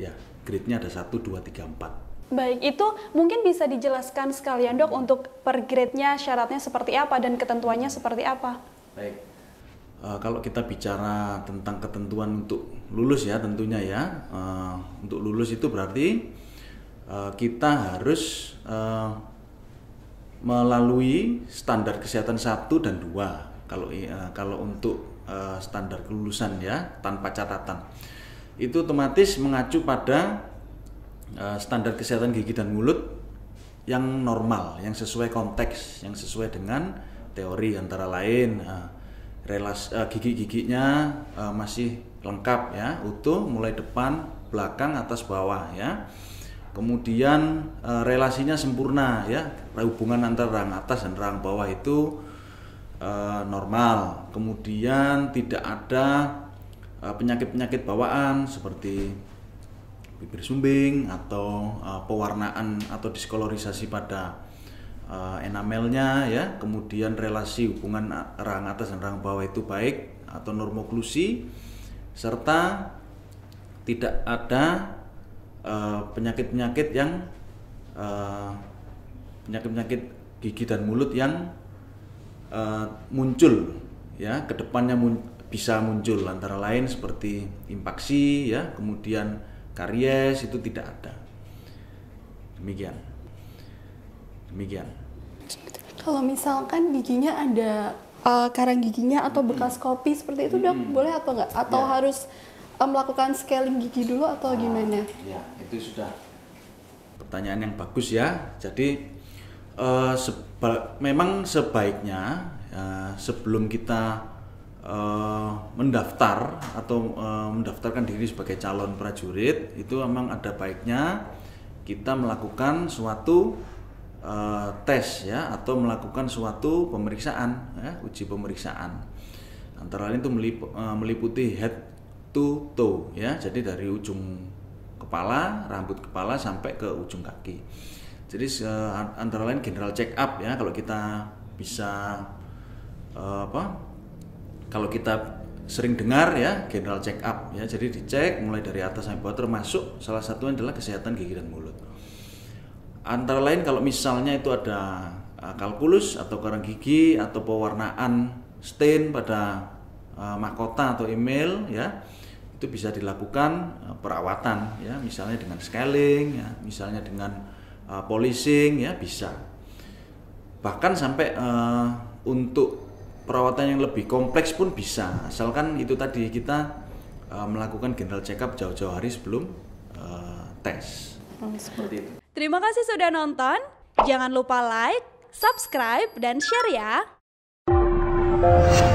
Ya, grade-nya ada 1, 2, 3, 4. Baik, itu mungkin bisa dijelaskan sekalian dok untuk per grade-nya syaratnya seperti apa dan ketentuannya seperti apa? Baik, uh, kalau kita bicara tentang ketentuan untuk lulus ya tentunya ya, uh, untuk lulus itu berarti uh, kita harus uh, melalui standar kesehatan 1 dan 2 kalau uh, kalau untuk uh, standar kelulusan ya tanpa catatan itu otomatis mengacu pada e, standar kesehatan gigi dan mulut yang normal, yang sesuai konteks, yang sesuai dengan teori antara lain relasi relas e, gigi-giginya e, masih lengkap ya, utuh mulai depan, belakang, atas, bawah ya. Kemudian relasinya sempurna ya, hubungan antara rang atas dan rang bawah itu normal. Kemudian tidak ada Eh, penyakit-penyakit bawaan seperti bibir sumbing atau eh, pewarnaan atau diskolorisasi pada uh, enamelnya ya kemudian relasi hubungan rang atas dan rang bawah itu baik atau normoklusi serta tidak ada penyakit-penyakit uh, yang penyakit-penyakit uh, gigi dan mulut yang uh, muncul ya kedepannya bisa muncul antara lain seperti impaksi ya, kemudian karies itu tidak ada. Demikian. Demikian. Kalau misalkan giginya ada uh, karang giginya atau bekas kopi seperti itu dok hmm. boleh atau enggak Atau ya. harus um, melakukan scaling gigi dulu atau ah, gimana? Ya itu sudah pertanyaan yang bagus ya. Jadi uh, seba memang sebaiknya uh, sebelum kita Eh, mendaftar atau uh, mendaftarkan diri sebagai calon prajurit itu memang ada baiknya kita melakukan suatu uh, tes ya atau melakukan suatu pemeriksaan ya, uji pemeriksaan antara lain itu melip, uh, meliputi head to toe ya jadi dari ujung kepala rambut kepala sampai ke ujung kaki jadi uh, antara lain general check up ya kalau kita bisa apa kalau kita sering dengar ya general check up ya jadi dicek mulai dari atas sampai bawah termasuk salah satunya adalah kesehatan gigi dan mulut antara lain kalau misalnya itu ada e, kalkulus atau karang gigi atau pewarnaan stain pada makota e, mahkota atau email ya itu bisa dilakukan e, perawatan ya misalnya dengan scaling ya misalnya dengan uh, polishing ya bisa bahkan sampai uh, untuk perawatan yang lebih kompleks pun bisa asalkan itu tadi kita uh, melakukan general check up jauh-jauh hari sebelum uh, tes hmm, seperti itu terima kasih sudah nonton jangan lupa like subscribe dan share ya